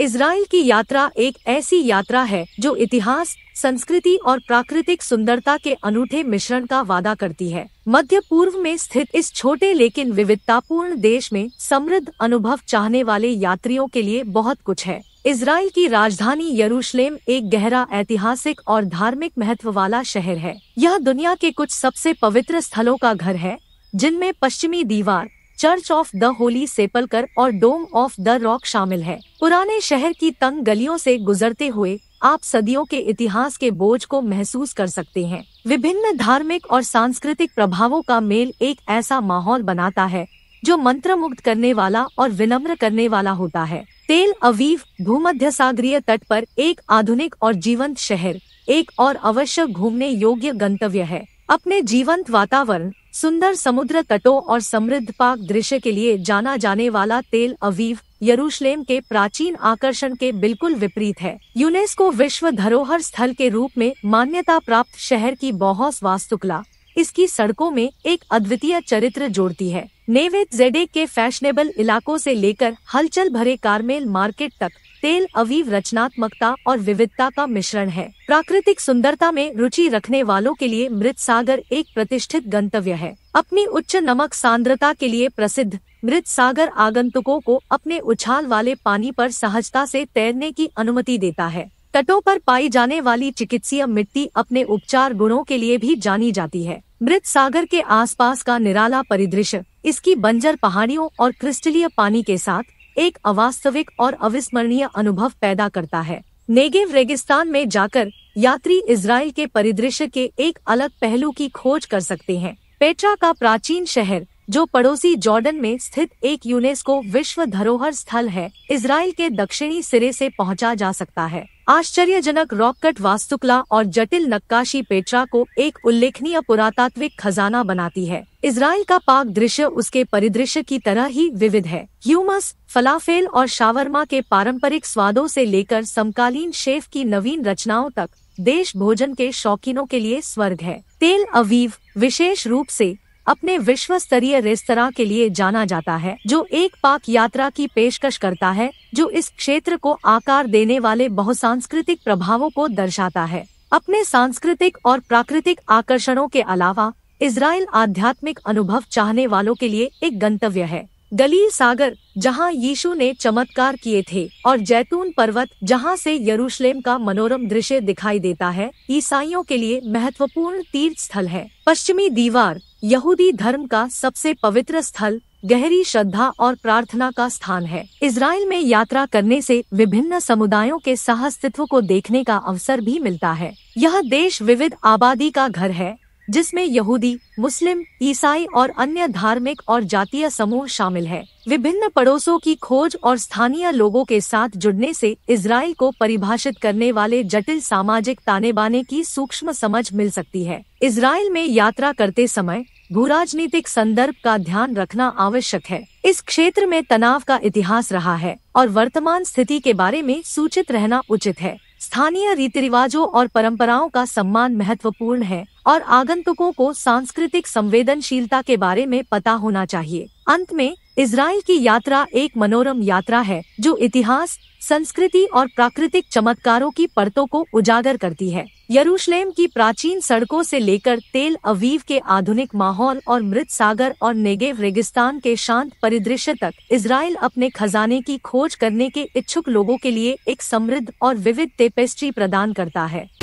Israel की यात्रा एक ऐसी यात्रा है जो इतिहास संस्कृति और प्राकृतिक सुंदरता के अनूठे मिश्रण का वादा करती है मध्य पूर्व में स्थित इस छोटे लेकिन विविधतापूर्ण देश में समृद्ध अनुभव चाहने वाले यात्रियों के लिए बहुत कुछ है इसराइल की राजधानी यरूशलेम एक गहरा ऐतिहासिक और धार्मिक महत्व वाला शहर है यह दुनिया के कुछ सबसे पवित्र स्थलों का घर है जिनमें पश्चिमी दीवार Church of the Holy Sepulchre और डोम ऑफ द रॉक शामिल है पुराने शहर की तंग गलियों से गुजरते हुए आप सदियों के इतिहास के बोझ को महसूस कर सकते हैं विभिन्न धार्मिक और सांस्कृतिक प्रभावों का मेल एक ऐसा माहौल बनाता है जो मंत्रमुग्ध करने वाला और विनम्र करने वाला होता है तेल अवीव भूमध्य सागरीय तट पर एक आधुनिक और जीवंत शहर एक और अवश्य घूमने योग्य गंतव्य है अपने जीवंत वातावरण सुंदर समुद्र तटों और समृद्ध पाक दृश्य के लिए जाना जाने वाला तेल अवीव यरूशलेम के प्राचीन आकर्षण के बिल्कुल विपरीत है यूनेस्को विश्व धरोहर स्थल के रूप में मान्यता प्राप्त शहर की बहुत वास्तुकला इसकी सड़कों में एक अद्वितीय चरित्र जोड़ती है नेवेद जेडे के फैशनेबल इलाकों से लेकर हलचल भरे कारमेल मार्केट तक तेल अवीव रचनात्मकता और विविधता का मिश्रण है प्राकृतिक सुंदरता में रुचि रखने वालों के लिए मृत सागर एक प्रतिष्ठित गंतव्य है अपनी उच्च नमक सांद्रता के लिए प्रसिद्ध मृत सागर आगंतुकों को अपने उछाल वाले पानी पर सहजता से तैरने की अनुमति देता है तटों पर पाई जाने वाली चिकित्सीय मिट्टी अपने उपचार गुणों के लिए भी जानी जाती है मृत सागर के आसपास का निराला परिदृश्य इसकी बंजर पहाड़ियों और क्रिस्टलीय पानी के साथ एक अवास्तविक और अविस्मरणीय अनुभव पैदा करता है नेगेव रेगिस्तान में जाकर यात्री इसराइल के परिदृश्य के एक अलग पहलू की खोज कर सकते हैं पेट्रा का प्राचीन शहर जो पड़ोसी जॉर्डन में स्थित एक यूनेस्को विश्व धरोहर स्थल है इसराइल के दक्षिणी सिरे से पहुंचा जा सकता है आश्चर्यजनक रॉककट वास्तुकला और जटिल नक्काशी पेट्रा को एक उल्लेखनीय पुरातात्विक खजाना बनाती है इसराइल का पाक दृश्य उसके परिदृश्य की तरह ही विविध है ह्यूमस फलाफेल और शावरमा के पारंपरिक स्वादों से लेकर समकालीन शेफ की नवीन रचनाओं तक देश भोजन के शौकीनों के लिए स्वर्ग है तेल अवीव विशेष रूप से अपने विश्व स्तरीय रेस्तरा के लिए जाना जाता है जो एक पाक यात्रा की पेशकश करता है जो इस क्षेत्र को आकार देने वाले बहुसांस्कृतिक प्रभावों को दर्शाता है अपने सांस्कृतिक और प्राकृतिक आकर्षणों के अलावा इसराइल आध्यात्मिक अनुभव चाहने वालों के लिए एक गंतव्य है गली सागर जहां यीशु ने चमत्कार किए थे और जैतून पर्वत जहां से यरूशलेम का मनोरम दृश्य दिखाई देता है ईसाइयों के लिए महत्वपूर्ण तीर्थ स्थल है पश्चिमी दीवार यहूदी धर्म का सबसे पवित्र स्थल गहरी श्रद्धा और प्रार्थना का स्थान है इसराइल में यात्रा करने से विभिन्न समुदायों के सहस्तित्व को देखने का अवसर भी मिलता है यह देश विविध आबादी का घर है जिसमें यहूदी मुस्लिम ईसाई और अन्य धार्मिक और जातीय समूह शामिल है विभिन्न पड़ोसों की खोज और स्थानीय लोगों के साथ जुड़ने से इसराइल को परिभाषित करने वाले जटिल सामाजिक ताने बाने की सूक्ष्म समझ मिल सकती है इसराइल में यात्रा करते समय भू राजनीतिक संदर्भ का ध्यान रखना आवश्यक है इस क्षेत्र में तनाव का इतिहास रहा है और वर्तमान स्थिति के बारे में सूचित रहना उचित है स्थानीय रीति रिवाजों और परंपराओं का सम्मान महत्वपूर्ण है और आगंतुकों को सांस्कृतिक संवेदनशीलता के बारे में पता होना चाहिए अंत में इसराइल की यात्रा एक मनोरम यात्रा है जो इतिहास संस्कृति और प्राकृतिक चमत्कारों की परतों को उजागर करती है यरूशलेम की प्राचीन सड़कों से लेकर तेल अवीव के आधुनिक माहौल और मृत सागर और नेगेव रेगिस्तान के शांत परिदृश्य तक इसराइल अपने खजाने की खोज करने के इच्छुक लोगों के लिए एक समृद्ध और विविध टेपेस्ट्री प्रदान करता है